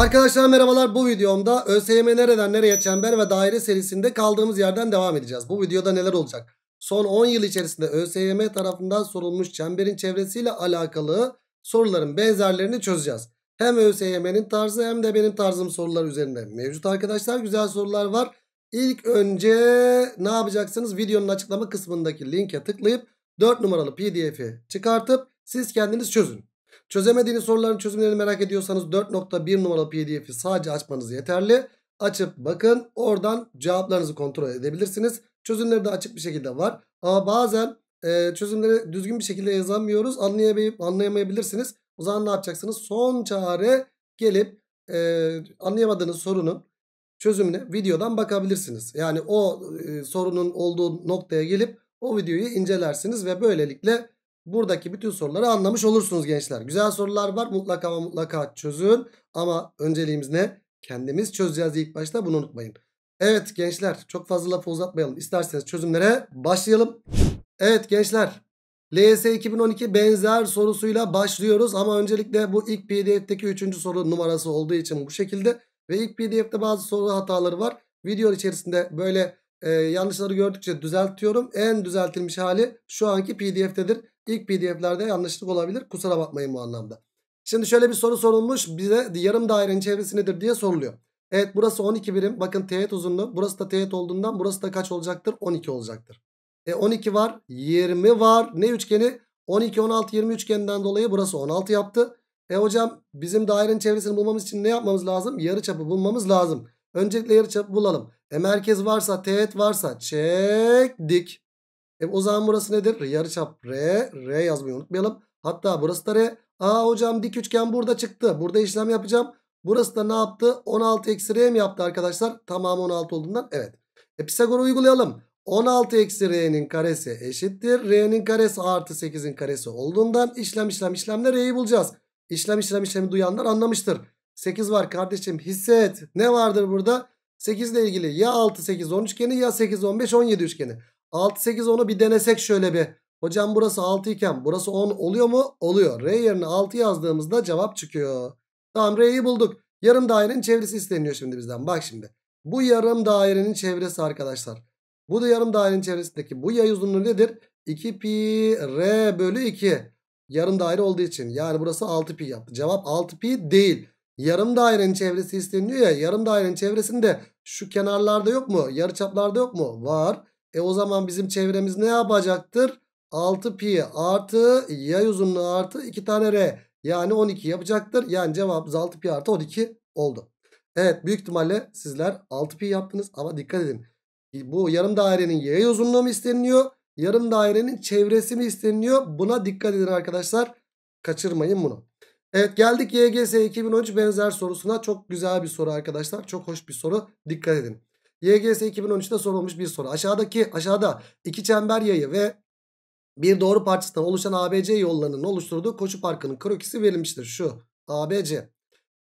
Arkadaşlar merhabalar bu videomda ÖSYM nereden nereye çember ve daire serisinde kaldığımız yerden devam edeceğiz. Bu videoda neler olacak? Son 10 yıl içerisinde ÖSYM tarafından sorulmuş çemberin çevresiyle alakalı soruların benzerlerini çözeceğiz. Hem ÖSYM'nin tarzı hem de benim tarzım sorular üzerinde mevcut arkadaşlar. Güzel sorular var. İlk önce ne yapacaksınız? Videonun açıklama kısmındaki linke tıklayıp 4 numaralı pdf'i çıkartıp siz kendiniz çözün. Çözemediğiniz soruların çözümlerini merak ediyorsanız 4.1 numaralı pdf'i sadece açmanız yeterli. Açıp bakın oradan cevaplarınızı kontrol edebilirsiniz. Çözümleri de açık bir şekilde var. Ama bazen e, çözümleri düzgün bir şekilde yazamıyoruz. Anlayamayıp anlayamayabilirsiniz. O zaman ne yapacaksınız? Son çare gelip e, anlayamadığınız sorunun çözümüne videodan bakabilirsiniz. Yani o e, sorunun olduğu noktaya gelip o videoyu incelersiniz ve böylelikle Buradaki bütün soruları anlamış olursunuz gençler. Güzel sorular var. Mutlaka ama mutlaka çözün. Ama önceliğimiz ne? Kendimiz çözeceğiz ilk başta. Bunu unutmayın. Evet gençler çok fazla lafı uzatmayalım. İsterseniz çözümlere başlayalım. Evet gençler LS 2012 benzer sorusuyla başlıyoruz. Ama öncelikle bu ilk pdf'teki 3. soru numarası olduğu için bu şekilde. Ve ilk pdf'te bazı soru hataları var. Video içerisinde böyle e, yanlışları gördükçe düzeltiyorum. En düzeltilmiş hali şu anki pdf'tedir. İlk pdf'lerde yanlışlık olabilir. Kusura bakmayın bu anlamda. Şimdi şöyle bir soru sorulmuş. Bize yarım dairenin çevresi nedir diye soruluyor. Evet burası 12 birim. Bakın teğet uzunluğu. Burası da teğet olduğundan burası da kaç olacaktır? 12 olacaktır. E 12 var. 20 var. Ne üçgeni? 12, 16, 20 üçgeninden dolayı burası 16 yaptı. E hocam bizim dairenin çevresini bulmamız için ne yapmamız lazım? Yarı çapı bulmamız lazım. Öncelikle yarı çapı bulalım. E merkez varsa, teğet varsa çektik. E o zaman burası nedir? Yarıçap R. R yazmayı unutmayalım. Hatta burası da R. Aa hocam dik üçgen burada çıktı. Burada işlem yapacağım. Burası da ne yaptı? 16 eksi R mi yaptı arkadaşlar? Tamam 16 olduğundan evet. E Pisagor'u uygulayalım. 16 eksi R'nin karesi eşittir. R'nin karesi artı 8'in karesi olduğundan işlem işlem işlemle R'yi bulacağız. İşlem işlem işlemi duyanlar anlamıştır. 8 var kardeşim hisset. Ne vardır burada? 8 ile ilgili ya 6 8 10 üçgeni ya 8 15 17 üçgeni. 6 8 10'u bir denesek şöyle bir. Hocam burası 6 iken burası 10 oluyor mu? Oluyor. R yerine 6 yazdığımızda cevap çıkıyor. Tamam R'yi bulduk. Yarım dairenin çevresi isteniyor şimdi bizden. Bak şimdi. Bu yarım dairenin çevresi arkadaşlar. Bu da yarım dairenin çevresindeki bu yay uzunluğu nedir? 2 pi r bölü 2. Yarım daire olduğu için. Yani burası 6 pi yaptı. Cevap 6 pi değil. Yarım dairenin çevresi isteniyor ya. Yarım dairenin çevresinde şu kenarlarda yok mu? Yarı çaplarda yok mu? Var. E o zaman bizim çevremiz ne yapacaktır? 6 pi artı yay uzunluğu artı 2 tane r. Yani 12 yapacaktır. Yani cevabımız 6 pi artı 12 oldu. Evet büyük ihtimalle sizler 6 pi yaptınız ama dikkat edin. E, bu yarım dairenin yay uzunluğu mu isteniliyor? Yarım dairenin çevresi mi isteniliyor? Buna dikkat edin arkadaşlar. Kaçırmayın bunu. Evet geldik YGS 2013 benzer sorusuna. Çok güzel bir soru arkadaşlar. Çok hoş bir soru. Dikkat edin. YGS 2013'te sorulmuş bir soru. Aşağıdaki aşağıda iki çember yayı ve bir doğru parçasından oluşan ABC yollarının oluşturduğu koşu parkının krokisi verilmiştir. Şu ABC.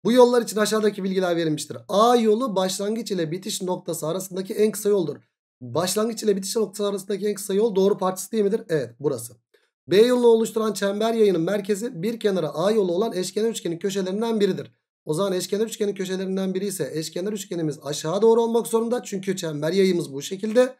Bu yollar için aşağıdaki bilgiler verilmiştir. A yolu başlangıç ile bitiş noktası arasındaki en kısa yoldur. Başlangıç ile bitiş noktası arasındaki en kısa yol doğru parçası değil midir? Evet burası. B yolunu oluşturan çember yayının merkezi bir kenara A yolu olan eşkenar üçgenin köşelerinden biridir. O zaman eşkenar üçgenin köşelerinden biri ise eşkenar üçgenimiz aşağı doğru olmak zorunda. Çünkü çember yayımız bu şekilde.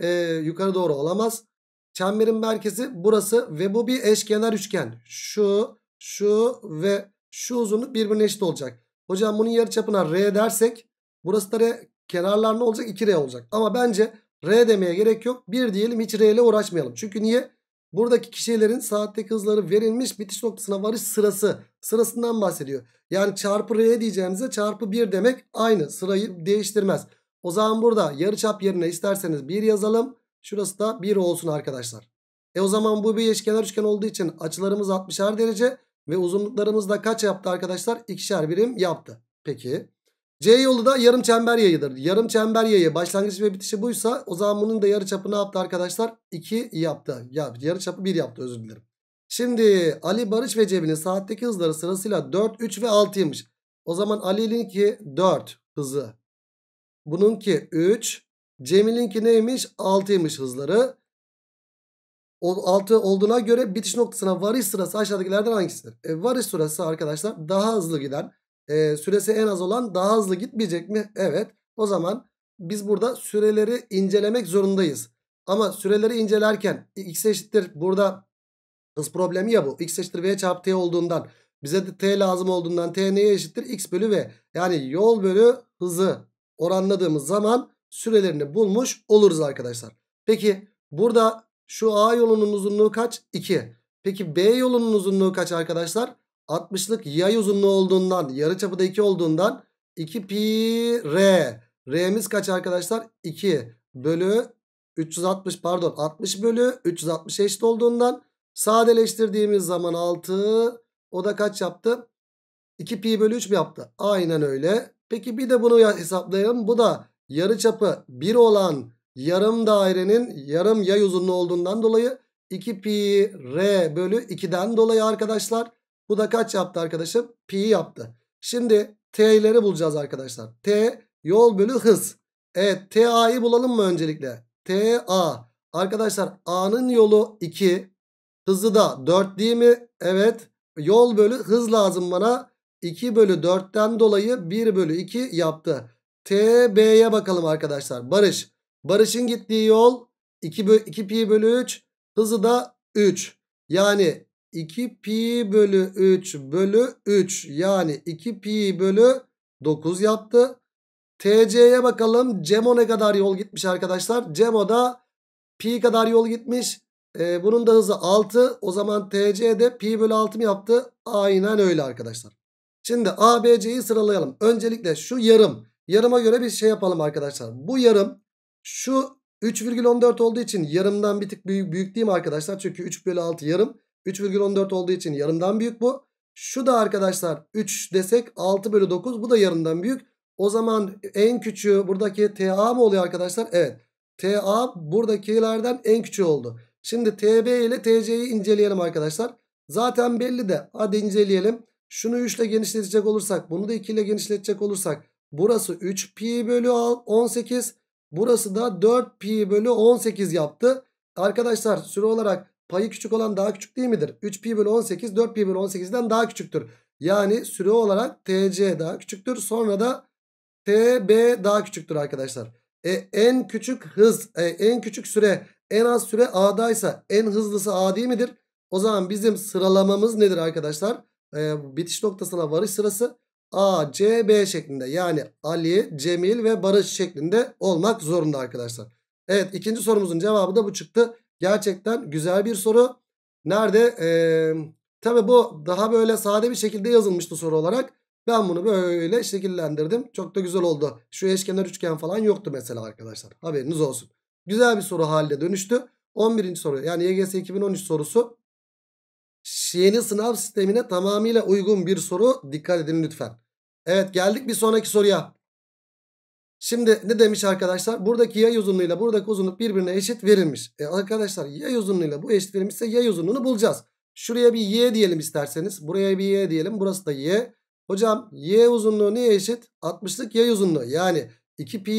Ee, yukarı doğru olamaz. Çemberin merkezi burası ve bu bir eşkenar üçgen. Şu, şu ve şu uzunluk birbirine eşit olacak. Hocam bunun yarıçapına R dersek burası da R kenarlar ne olacak? 2R olacak. Ama bence R demeye gerek yok. Bir diyelim hiç R ile uğraşmayalım. Çünkü niye? Buradaki kişilerin saatteki hızları verilmiş bitiş noktasına varış sırası sırasından bahsediyor. Yani çarpı r'ye diyeceğimize çarpı 1 demek aynı sırayı değiştirmez. O zaman burada yarı çap yerine isterseniz 1 yazalım. Şurası da 1 olsun arkadaşlar. E o zaman bu bir eşkenar üçgen olduğu için açılarımız 60'er derece ve uzunluklarımız da kaç yaptı arkadaşlar? İkişer birim yaptı. Peki. C yolu da yarım çember yayıdır. Yarım çember yayı başlangıç ve bitişi buysa o zaman bunun da yarı çapı ne yaptı arkadaşlar? 2 yaptı. Ya yarı çapı 1 yaptı özür dilerim. Şimdi Ali Barış ve Cemil'in saatteki hızları sırasıyla 4, 3 ve 6'ymış. O zaman Ali'ninki 4 hızı. Bununki 3. Cemil'inki neymiş? 6'ymış hızları. O 6 olduğuna göre bitiş noktasına varış sırası aşağıdakilerden hangisidir? E, varış sırası arkadaşlar daha hızlı giden e, süresi en az olan daha hızlı gitmeyecek mi? Evet. O zaman biz burada süreleri incelemek zorundayız. Ama süreleri incelerken x eşittir burada hız problemi ya bu. x eşittir v çarpı t olduğundan bize de t lazım olduğundan t neye eşittir? x bölü v. Yani yol bölü hızı oranladığımız zaman sürelerini bulmuş oluruz arkadaşlar. Peki burada şu a yolunun uzunluğu kaç? 2. Peki b yolunun uzunluğu kaç arkadaşlar? 60'lık yay uzunluğu olduğundan yarıçapı da 2 olduğundan 2 pi r. R'miz kaç arkadaşlar? 2 bölü 360 pardon 60 bölü 360 eşit olduğundan sadeleştirdiğimiz zaman 6 o da kaç yaptı? 2 pi bölü 3 mi yaptı? Aynen öyle. Peki bir de bunu hesaplayalım. Bu da yarı çapı 1 olan yarım dairenin yarım yay uzunluğu olduğundan dolayı 2 pi r bölü 2'den dolayı arkadaşlar bu da kaç yaptı arkadaşım? Pi yaptı. Şimdi T'leri bulacağız arkadaşlar. T yol bölü hız. Evet TA'yı bulalım mı öncelikle? TA. Arkadaşlar A'nın yolu 2. Hızı da 4 değil mi? Evet. Yol bölü hız lazım bana. 2 bölü 4'ten dolayı 1 bölü 2 yaptı. TB'ye bakalım arkadaşlar. Barış. Barış'ın gittiği yol 2, 2 pi bölü 3. Hızı da 3. Yani 2 pi bölü 3 bölü 3 yani 2 pi bölü 9 yaptı. TC'ye bakalım. Cemo ne kadar yol gitmiş arkadaşlar? Cemo da pi kadar yol gitmiş. Ee, bunun da hızı 6. O zaman TC'de pi bölü 6 mı yaptı? Aynen öyle arkadaşlar. Şimdi ABC'yi sıralayalım. Öncelikle şu yarım. Yarıma göre bir şey yapalım arkadaşlar. Bu yarım şu 3,14 olduğu için yarımdan bir tık büyük, büyük değil mi arkadaşlar? Çünkü 3 bölü 6 yarım. 3,14 olduğu için yarımdan büyük bu. Şu da arkadaşlar 3 desek 6 bölü 9 bu da yarımdan büyük. O zaman en küçüğü buradaki TA mı oluyor arkadaşlar? Evet. TA buradakilerden en küçüğü oldu. Şimdi TB ile TC'yi inceleyelim arkadaşlar. Zaten belli de hadi inceleyelim. Şunu 3 ile genişletecek olursak bunu da 2 ile genişletecek olursak burası 3 pi bölü 18 burası da 4 pi bölü 18 yaptı. Arkadaşlar süre olarak payı küçük olan daha küçük değil midir? 3 pi bölü 18 4 pi bölü 18'den daha küçüktür. Yani süre olarak TC daha küçüktür. Sonra da TB daha küçüktür arkadaşlar. E, en küçük hız, e, en küçük süre, en az süre A'daysa en hızlısı A değil midir? O zaman bizim sıralamamız nedir arkadaşlar? E, bitiş noktasına varış sırası A, C, B şeklinde. Yani Ali, Cemil ve Barış şeklinde olmak zorunda arkadaşlar. Evet ikinci sorumuzun cevabı da bu çıktı. Gerçekten güzel bir soru. Nerede? Ee, tabi bu daha böyle sade bir şekilde yazılmıştı soru olarak. Ben bunu böyle şekillendirdim. Çok da güzel oldu. Şu eşkenar üçgen falan yoktu mesela arkadaşlar. Haberiniz olsun. Güzel bir soru haline dönüştü. 11. soru yani YGS 2013 sorusu. Yeni sınav sistemine tamamıyla uygun bir soru. Dikkat edin lütfen. Evet geldik bir sonraki soruya. Şimdi ne demiş arkadaşlar? Buradaki yay uzunluğuyla buradaki uzunluk birbirine eşit verilmiş. E arkadaşlar yay uzunluğuyla bu eşit verilmişse yay uzunluğunu bulacağız. Şuraya bir y diyelim isterseniz. Buraya bir y diyelim. Burası da y. Hocam y uzunluğu neye eşit? 60'lık y uzunluğu. Yani 2 pi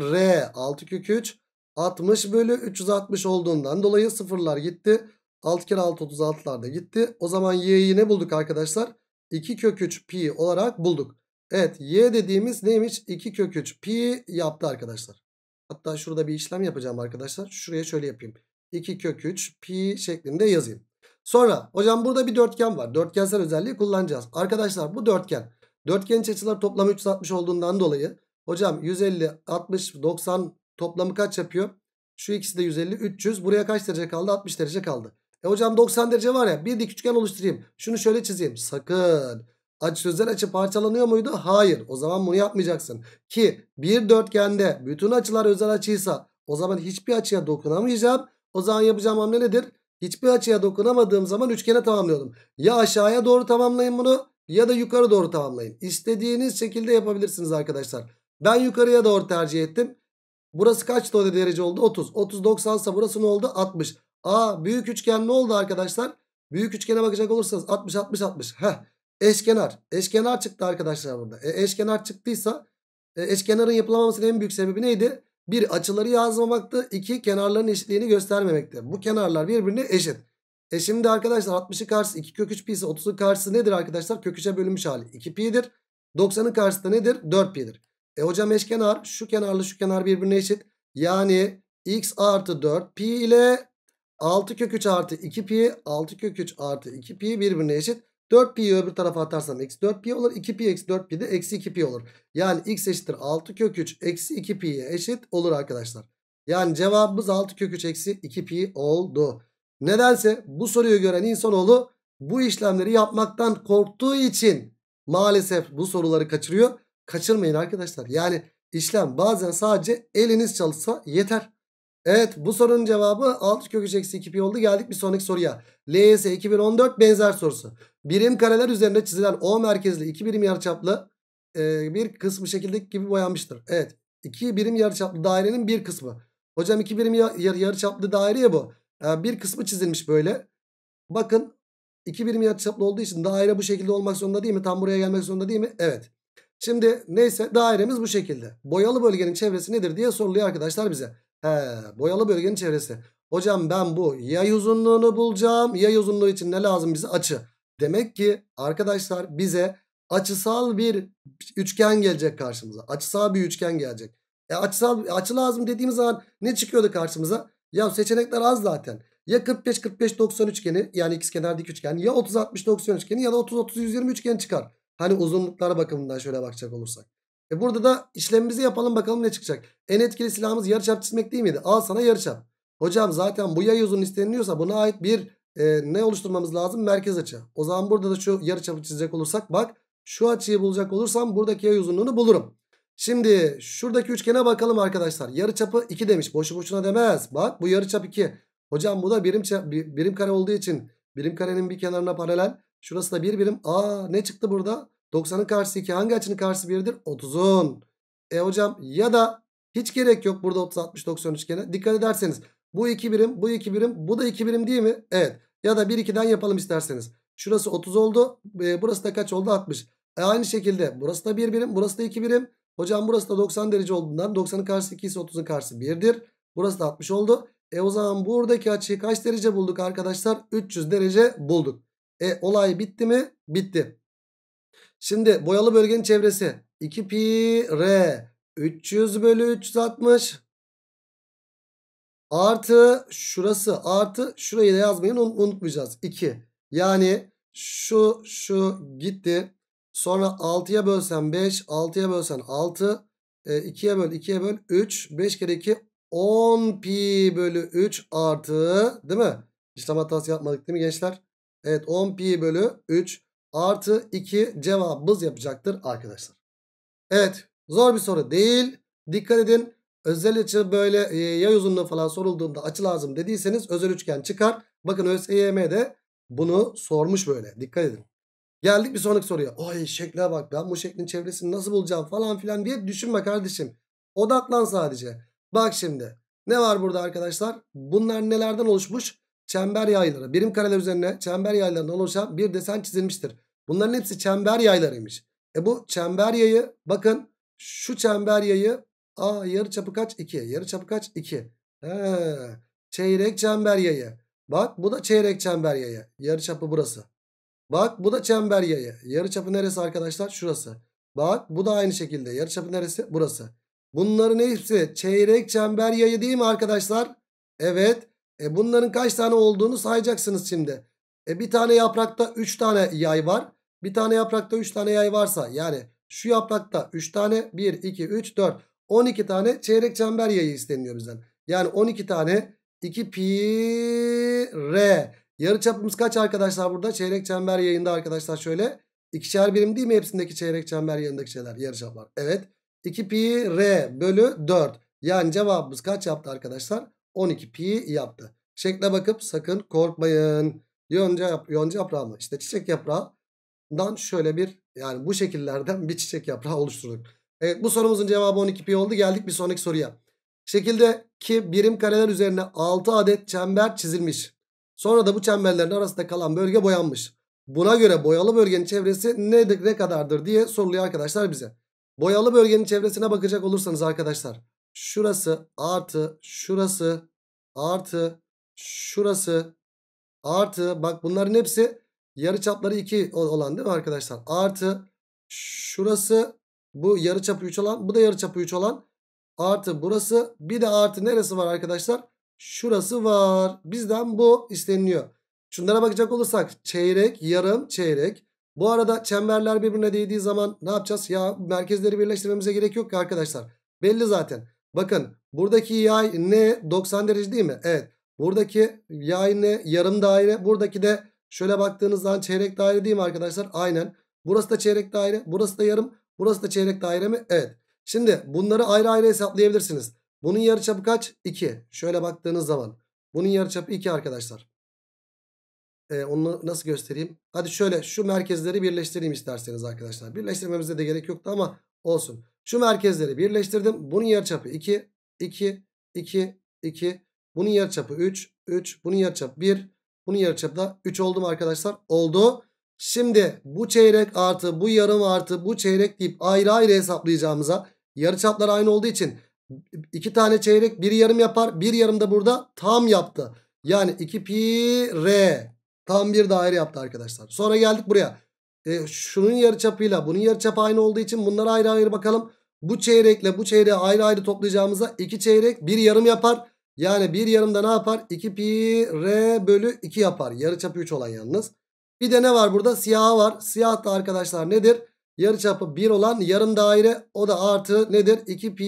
r 6 kök 3 60 bölü 360 olduğundan dolayı sıfırlar gitti. 6 kere 6 36'lar da gitti. O zaman y'yi ne bulduk arkadaşlar? 2 kök 3 pi olarak bulduk. Evet y dediğimiz neymiş? 2 kök 3 pi yaptı arkadaşlar. Hatta şurada bir işlem yapacağım arkadaşlar. Şuraya şöyle yapayım. 2 kök 3 pi şeklinde yazayım. Sonra hocam burada bir dörtgen var. Dörtgensel özelliği kullanacağız. Arkadaşlar bu dörtgen. Dörtgenin açıları toplamı 360 olduğundan dolayı hocam 150, 60, 90 toplamı kaç yapıyor? Şu ikisi de 150, 300. Buraya kaç derece kaldı? 60 derece kaldı. E hocam 90 derece var ya bir dik üçgen oluşturayım. Şunu şöyle çizeyim. Sakın. Acı sözel açı parçalanıyor muydu? Hayır. O zaman bunu yapmayacaksın. Ki bir dörtgende bütün açılar özel açıysa o zaman hiçbir açıya dokunamayacağım. O zaman yapacağım hamle nedir? Hiçbir açıya dokunamadığım zaman üçgene tamamlıyordum. Ya aşağıya doğru tamamlayın bunu ya da yukarı doğru tamamlayın. İstediğiniz şekilde yapabilirsiniz arkadaşlar. Ben yukarıya doğru tercih ettim. Burası kaç derece oldu? 30. 30 90 ise burası ne oldu? 60. Aa büyük üçgen ne oldu arkadaşlar? Büyük üçgene bakacak olursanız 60 60 60. Heh. Eşkenar. Eşkenar çıktı arkadaşlar burada. E, eşkenar çıktıysa e, eşkenarın yapılamamasının en büyük sebebi neydi? Bir açıları yazmamaktı. iki kenarların eşitliğini göstermemekti. Bu kenarlar birbirine eşit. E şimdi arkadaşlar 60'ı karşısı 2 kök 3 pi ise 30'un karşısı nedir arkadaşlar? Kök 3'e bölünmüş hali 2 pi'dir. 90'ın karşısı da nedir? 4 pi'dir. E hocam eşkenar şu kenarla şu kenar birbirine eşit. Yani x artı 4 pi ile 6 kök 3 artı 2 pi 6 kök 3 artı 2 pi birbirine eşit. 4pi'yi öbür tarafa atarsam eksi 4pi olur. 2pi eksi 4pi de eksi 2pi olur. Yani x eşittir 6 kök 3 eksi 2pi'ye eşit olur arkadaşlar. Yani cevabımız 6 kök 3 eksi 2pi oldu. Nedense bu soruyu gören insanoğlu bu işlemleri yapmaktan korktuğu için maalesef bu soruları kaçırıyor. Kaçırmayın arkadaşlar. Yani işlem bazen sadece eliniz çalışsa yeter. Evet bu sorunun cevabı 6 kök 3 eksi 2 pi oldu. Geldik bir sonraki soruya. LYS 2014 benzer sorusu. Birim kareler üzerinde çizilen O merkezli 2 birim yarıçaplı e, bir kısmı şekildeki gibi boyanmıştır. Evet 2 birim yarıçaplı dairenin bir kısmı. Hocam 2 birim yar, yarıçaplı daire ya bu. Yani e, bir kısmı çizilmiş böyle. Bakın 2 birim yarıçaplı olduğu için daire bu şekilde olmak zorunda değil mi? Tam buraya gelmek zorunda değil mi? Evet. Şimdi neyse dairemiz bu şekilde. Boyalı bölgenin çevresi nedir diye soruluyor arkadaşlar bize. He, boyalı bölgenin çevresi. Hocam ben bu yay uzunluğunu bulacağım. Yay uzunluğu için ne lazım bize? Açı. Demek ki arkadaşlar bize açısal bir üçgen gelecek karşımıza. Açısal bir üçgen gelecek. E açısal açı lazım dediğimiz zaman ne çıkıyordu karşımıza? Ya seçenekler az zaten. Ya 45 45 90 üçgeni yani ikizkenar dik üçgen ya 30 60 90 üçgeni ya da 30 30 120 üçgeni çıkar. Hani uzunluklar bakımından şöyle bakacak olursak. E burada da işlemimizi yapalım bakalım ne çıkacak. En etkili silahımız yarıçap çizmek değil miydi? Al sana yarıçap. Hocam zaten bu yay uzun isteniliyorsa buna ait bir e, ne oluşturmamız lazım? Merkez açı. O zaman burada da şu yarıçapı çizecek olursak bak şu açıyı bulacak olursam buradaki yay uzunluğunu bulurum. Şimdi şuradaki üçgene bakalım arkadaşlar. Yarıçapı 2 demiş. Boşu boşuna demez. Bak bu yarıçap 2. Hocam bu da birim birim kare olduğu için birim karenin bir kenarına paralel. Şurası da bir birim. Aa ne çıktı burada? 90'ın karşısı 2 hangi açının karşısı 1'dir? 30'un. E hocam ya da hiç gerek yok burada 30 60 90 üçgene. Dikkat ederseniz bu 2 birim bu 2 birim bu da 2 birim değil mi? Evet. Ya da 1 2'den yapalım isterseniz. Şurası 30 oldu. E, burası da kaç oldu? 60. E, aynı şekilde burası da 1 birim burası da 2 birim. Hocam burası da 90 derece olduğundan 90'ın karşısı 2 ise 30'un karşısı 1'dir. Burası da 60 oldu. E o zaman buradaki açıyı kaç derece bulduk arkadaşlar? 300 derece bulduk. E olay bitti mi? Bitti. Şimdi boyalı bölgenin çevresi 2 pi r 300 bölü 360 artı şurası artı şurayı da yazmayın unutmayacağız. 2 yani şu şu gitti. Sonra 6'ya bölsen 5 6'ya bölsen 6 2'ye e, böl 2'ye böl 3 5 kere 2 10 pi bölü 3 artı değil mi? İşlem hatası yapmadık değil mi gençler? Evet 10 pi bölü 3 Artı 2 cevabımız yapacaktır arkadaşlar. Evet zor bir soru değil. Dikkat edin. Özel açı böyle e, yay uzunluğu falan sorulduğunda açı lazım dediyseniz özel üçgen çıkar. Bakın ÖSYM de bunu sormuş böyle. Dikkat edin. Geldik bir sonraki soruya. Ay şekle bak ben bu şeklin çevresini nasıl bulacağım falan filan diye düşünme kardeşim. Odaklan sadece. Bak şimdi. Ne var burada arkadaşlar? Bunlar nelerden oluşmuş? çember yayları birim kareler üzerine çember yaylarından oluşan bir desen çizilmiştir. Bunların hepsi çember yaylarıymış. E bu çember yayı bakın şu çember yayı a yarı çapı kaç? 2. Yarı çapı kaç? 2. çeyrek çember yayı. Bak bu da çeyrek çember yayı. Yarı çapı burası. Bak bu da çember yayı. Yarı çapı neresi arkadaşlar? Şurası. Bak bu da aynı şekilde. Yarı çapı neresi? Burası. Bunların hepsi çeyrek çember yayı değil mi arkadaşlar? Evet. E bunların kaç tane olduğunu sayacaksınız şimdi. E bir tane yaprakta 3 tane yay var. Bir tane yaprakta 3 tane yay varsa yani şu yaprakta 3 tane 1, 2, 3, 4 12 tane çeyrek çember yayı isteniyor bizden. Yani 12 tane 2 pi r. Yarı çapımız kaç arkadaşlar burada? Çeyrek çember yayında arkadaşlar şöyle. İkişer birim değil mi hepsindeki çeyrek çember yayındaki şeyler yarı çaplar? Evet. 2 pi r bölü 4. Yani cevabımız kaç yaptı arkadaşlar? 12 pi yaptı. Şekle bakıp sakın korkmayın. Yonca, yonca yaprağı mı? İşte çiçek yaprağından şöyle bir yani bu şekillerden bir çiçek yaprağı oluşturduk. Evet bu sorumuzun cevabı 12 pi oldu. Geldik bir sonraki soruya. Şekildeki birim kareler üzerine 6 adet çember çizilmiş. Sonra da bu çemberlerin arasında kalan bölge boyanmış. Buna göre boyalı bölgenin çevresi ne, ne kadardır diye soruluyor arkadaşlar bize. Boyalı bölgenin çevresine bakacak olursanız arkadaşlar Şurası artı şurası artı şurası artı bak bunların hepsi yarıçapları 2 olan değil mi arkadaşlar? Artı şurası bu yarıçapı 3 olan bu da yarıçapı 3 olan artı burası bir de artı neresi var arkadaşlar? Şurası var. Bizden bu isteniliyor. Şunlara bakacak olursak çeyrek, yarım, çeyrek. Bu arada çemberler birbirine değdiği zaman ne yapacağız? Ya merkezleri birleştirmemize gerek yok ki arkadaşlar. Belli zaten. Bakın buradaki yay ne 90 derece değil mi? Evet. Buradaki yay ne yarım daire. Buradaki de şöyle baktığınız zaman çeyrek daire değil mi arkadaşlar? Aynen. Burası da çeyrek daire. Burası da yarım. Burası da çeyrek daire mi? Evet. Şimdi bunları ayrı ayrı hesaplayabilirsiniz. Bunun yarıçapı kaç? 2. Şöyle baktığınız zaman. Bunun yarıçapı 2 arkadaşlar. Ee, onu nasıl göstereyim? Hadi şöyle şu merkezleri birleştireyim isterseniz arkadaşlar. Birleştirmemize de gerek yoktu ama olsun. Şu merkezleri birleştirdim. Bunun yarıçapı 2, 2, 2, 2. Bunun yarıçapı 3, 3. Bunun yarıçapı 1. Bunun yarıçapı da 3 oldu mu arkadaşlar? Oldu. Şimdi bu çeyrek artı bu yarım artı bu çeyrek deyip ayrı ayrı hesaplayacağımıza yarıçaplar aynı olduğu için iki tane çeyrek bir yarım yapar. Bir yarım da burada tam yaptı. Yani 2 pi r tam bir daire yaptı arkadaşlar. Sonra geldik buraya. E, şunun yarıçapıyla bunun yarıçapı aynı olduğu için bunları ayrı ayrı bakalım. Bu çeyrekle bu çeyreği ayrı ayrı toplayacağımızda 2 çeyrek 1 yarım yapar. Yani 1 yarımda ne yapar? 2 pi r bölü 2 yapar. Yarıçapı 3 olan yalnız. Bir de ne var burada? Siyah var. Siyah da arkadaşlar nedir? Yarıçapı 1 olan yarım daire o da artı nedir? 2 pi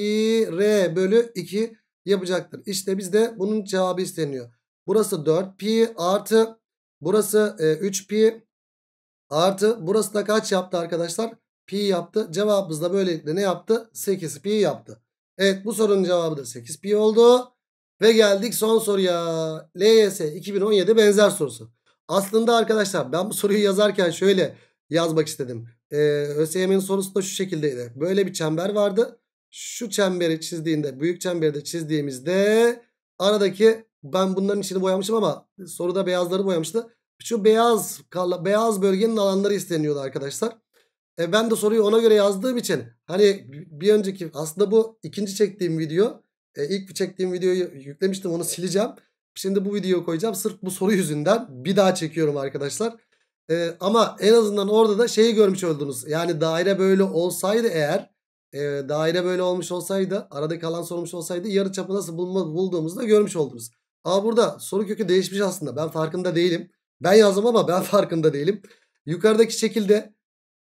r bölü 2 yapacaktır. İşte bizde bunun cevabı isteniyor. Burası 4 pi artı burası e, 3 pi Artı burası da kaç yaptı arkadaşlar? Pi yaptı. Cevabımız da böylelikle ne yaptı? 8 pi yaptı. Evet bu sorunun cevabı da 8 pi oldu. Ve geldik son soruya. LYS 2017 benzer sorusu. Aslında arkadaşlar ben bu soruyu yazarken şöyle yazmak istedim. Ee, ÖSYM'nin sorusu da şu şekildeydi. Böyle bir çember vardı. Şu çemberi çizdiğinde büyük çemberi de çizdiğimizde aradaki ben bunların içini boyamışım ama soruda beyazları boyamıştı. Şu beyaz beyaz bölgenin alanları isteniyordu arkadaşlar. E ben de soruyu ona göre yazdığım için hani bir önceki aslında bu ikinci çektiğim video e, ilk çektiğim videoyu yüklemiştim onu sileceğim. Şimdi bu videoyu koyacağım sırf bu soru yüzünden bir daha çekiyorum arkadaşlar. E, ama en azından orada da şeyi görmüş oldunuz. Yani daire böyle olsaydı eğer e, daire böyle olmuş olsaydı aradaki alan sormuş olsaydı yarı çapı nasıl bulma, bulduğumuzu da görmüş oldunuz. Ama burada soru kökü değişmiş aslında ben farkında değilim. Ben yazdım ama ben farkında değilim. Yukarıdaki şekilde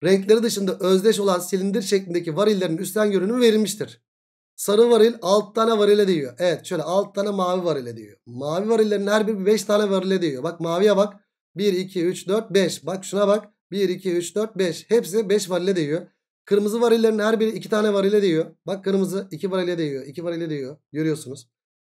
renkleri dışında özdeş olan silindir şeklindeki varillerin üstten görünümü verilmiştir. Sarı varil alt tane varile diyor. Evet şöyle alt tane mavi varile diyor. Mavi varillerin her biri 5 tane varile diyor. Bak maviye bak. 1, 2, 3, 4, 5. Bak şuna bak. 1, 2, 3, 4, 5. Hepsi 5 varile diyor. Kırmızı varillerin her biri 2 tane varile diyor. Bak kırmızı 2 varile diyor, 2 varile diyor. Görüyorsunuz.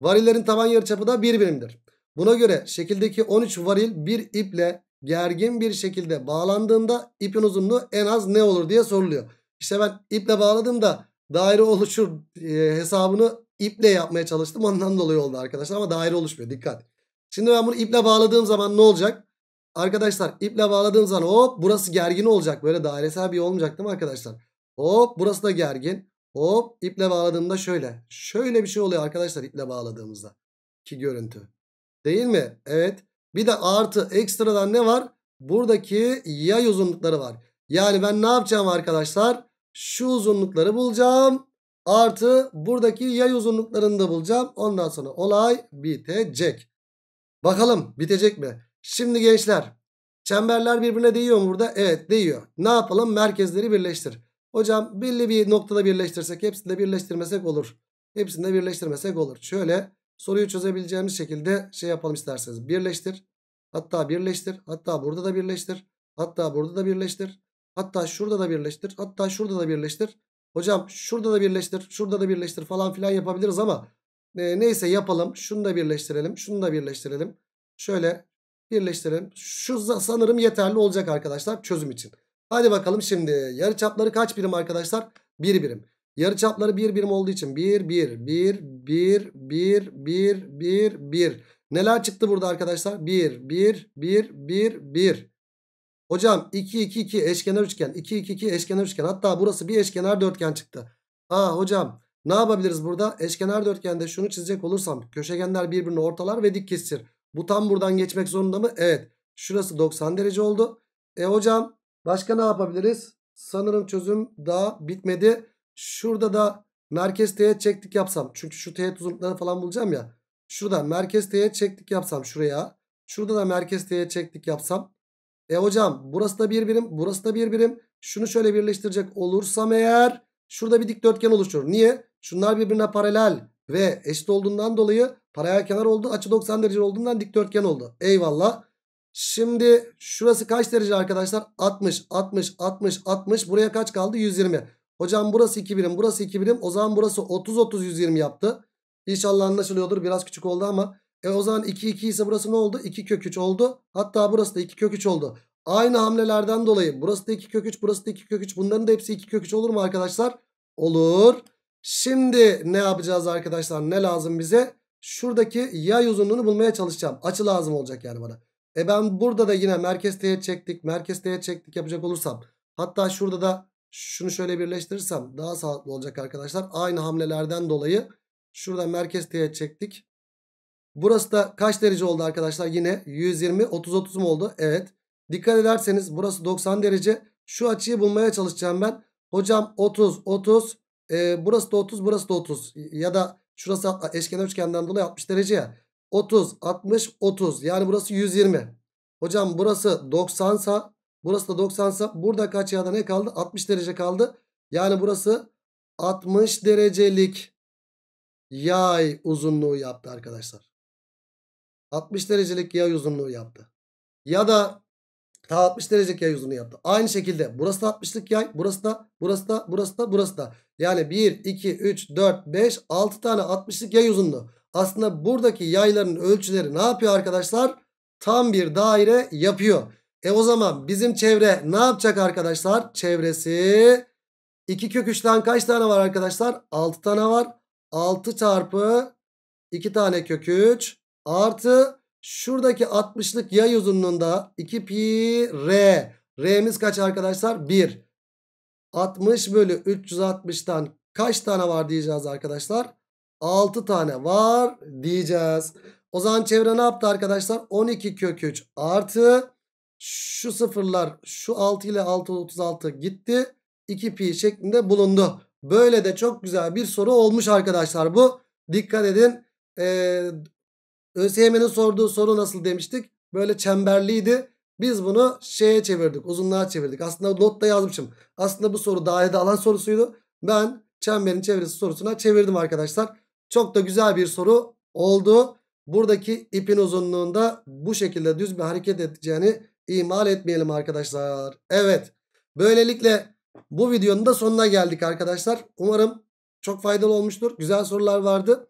Varillerin taban yarıçapı da 1 bir birimdir. Buna göre şekildeki 13 varil bir iple gergin bir şekilde bağlandığında ipin uzunluğu en az ne olur diye soruluyor. İşte ben iple bağladığımda daire oluşur e, hesabını iple yapmaya çalıştım. Ondan dolayı oldu arkadaşlar ama daire oluşmuyor dikkat. Şimdi ben bunu iple bağladığım zaman ne olacak? Arkadaşlar iple bağladığım zaman hop burası gergin olacak. Böyle dairesel bir olmayacak değil mi arkadaşlar? Hop burası da gergin. Hop iple bağladığımda şöyle. Şöyle bir şey oluyor arkadaşlar iple bağladığımızda ki görüntü. Değil mi? Evet. Bir de artı ekstradan ne var? Buradaki yay uzunlukları var. Yani ben ne yapacağım arkadaşlar? Şu uzunlukları bulacağım. Artı buradaki yay uzunluklarını da bulacağım. Ondan sonra olay bitecek. Bakalım bitecek mi? Şimdi gençler çemberler birbirine değiyor mu burada? Evet değiyor. Ne yapalım? Merkezleri birleştir. Hocam belli bir noktada birleştirsek hepsini de birleştirmesek olur. Hepsini de birleştirmesek olur. Şöyle Soruyu çözebileceğimiz şekilde şey yapalım isterseniz. Birleştir. Hatta birleştir. Hatta burada da birleştir. Hatta burada da birleştir. Hatta şurada da birleştir. Hatta şurada da birleştir. Hocam şurada da birleştir. Şurada da birleştir falan filan yapabiliriz ama e, neyse yapalım. Şunu da birleştirelim. Şunu da birleştirelim. Şöyle birleştirelim. Şu sanırım yeterli olacak arkadaşlar çözüm için. Hadi bakalım şimdi yarıçapları kaç birim arkadaşlar? bir birim. Yarı çapları 1 bir birim olduğu için 1 1 1 1 1 1 1 1. Neler çıktı burada arkadaşlar? 1 1 1 1 1. Hocam 2 2 2 eşkenar üçgen. 2 2 2 eşkenar üçgen. Hatta burası bir eşkenar dörtgen çıktı. Aa hocam ne yapabiliriz burada? Eşkenar dörtgende şunu çizecek olursam köşegenler birbirini ortalar ve dik kesir. Bu tam buradan geçmek zorunda mı? Evet. Şurası 90 derece oldu. E hocam başka ne yapabiliriz? Sanırım çözüm daha bitmedi. Şurada da merkez teğet çektik yapsam. Çünkü şu teğet uzunluklarını falan bulacağım ya. Şurada merkez teğet çektik yapsam şuraya. Şurada da merkez teğet çektik yapsam. E hocam burası da bir birim. Burası da bir birim. Şunu şöyle birleştirecek olursam eğer şurada bir dikdörtgen oluşur. Niye? Şunlar birbirine paralel ve eşit olduğundan dolayı paralel kenar oldu. Açı 90 derece olduğundan dikdörtgen oldu. Eyvallah. Şimdi şurası kaç derece arkadaşlar? 60, 60, 60, 60. Buraya kaç kaldı? 120. Hocam burası 2 birim burası 2 birim. O zaman burası 30 30 120 yaptı. İnşallah anlaşılıyordur. Biraz küçük oldu ama. E o zaman 2 2 ise burası ne oldu? 2 kök 3 oldu. Hatta burası da 2 kök 3 oldu. Aynı hamlelerden dolayı burası da 2 kök 3 burası da 2 kök 3. Bunların da hepsi 2 kök 3 olur mu arkadaşlar? Olur. Şimdi ne yapacağız arkadaşlar? Ne lazım bize? Şuradaki yay uzunluğunu bulmaya çalışacağım. Açı lazım olacak yani bana. E ben burada da yine merkez teğet çektik. Merkez teğet çektik yapacak olursam. Hatta şurada da şunu şöyle birleştirirsem daha sağlıklı olacak arkadaşlar. Aynı hamlelerden dolayı şuradan merkez T'ye çektik. Burası da kaç derece oldu arkadaşlar? Yine 120, 30, 30 mu oldu? Evet. Dikkat ederseniz burası 90 derece. Şu açıyı bulmaya çalışacağım ben. Hocam 30, 30. E, burası da 30, burası da 30. Ya da şurası eşkenar üçgenden dolayı 60 derece ya. 30, 60, 30. Yani burası 120. Hocam burası 90 sa Burası da 90 sa burada kaç ya da ne kaldı? 60 derece kaldı. Yani burası 60 derecelik yay uzunluğu yaptı arkadaşlar. 60 derecelik yay uzunluğu yaptı. Ya da ta 60 derecelik yay uzunluğu yaptı. Aynı şekilde burası da 60'lık yay. Burası da, burası da, burası da, burası da. Yani 1, 2, 3, 4, 5, 6 tane 60'lık yay uzunluğu. Aslında buradaki yayların ölçüleri ne yapıyor arkadaşlar? Tam bir daire yapıyor. E o zaman bizim çevre ne yapacak arkadaşlar? Çevresi 2 kök 3'ten kaç tane var arkadaşlar? 6 tane var. 6 çarpı 2 tane kök 3 artı şuradaki 60'lık yay uzunluğunda 2 pi r. R'miz kaç arkadaşlar? 1. 60 bölü 360'tan kaç tane var diyeceğiz arkadaşlar? 6 tane var diyeceğiz. O zaman çevre ne yaptı arkadaşlar? 12 kök 3 artı şu sıfırlar şu 6 ile 6 36 gitti. 2 pi şeklinde bulundu. Böyle de çok güzel bir soru olmuş arkadaşlar bu. Dikkat edin. Ee, ÖSYM'nin sorduğu soru nasıl demiştik? Böyle çemberliydi. Biz bunu şeye çevirdik. Uzunluğa çevirdik. Aslında notta yazmışım. Aslında bu soru dairede alan sorusuydu. Ben çemberin çevresi sorusuna çevirdim arkadaşlar. Çok da güzel bir soru oldu. Buradaki ipin uzunluğunda bu şekilde düz bir hareket edeceğini ihmal etmeyelim arkadaşlar. Evet. Böylelikle bu videonun da sonuna geldik arkadaşlar. Umarım çok faydalı olmuştur. Güzel sorular vardı.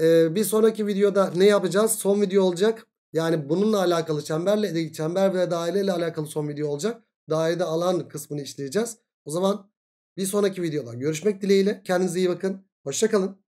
Ee, bir sonraki videoda ne yapacağız? Son video olacak. Yani bununla alakalı çemberle, çember ve daire ile alakalı son video olacak. Dairede alan kısmını işleyeceğiz. O zaman bir sonraki videoda görüşmek dileğiyle. Kendinize iyi bakın. Hoşçakalın.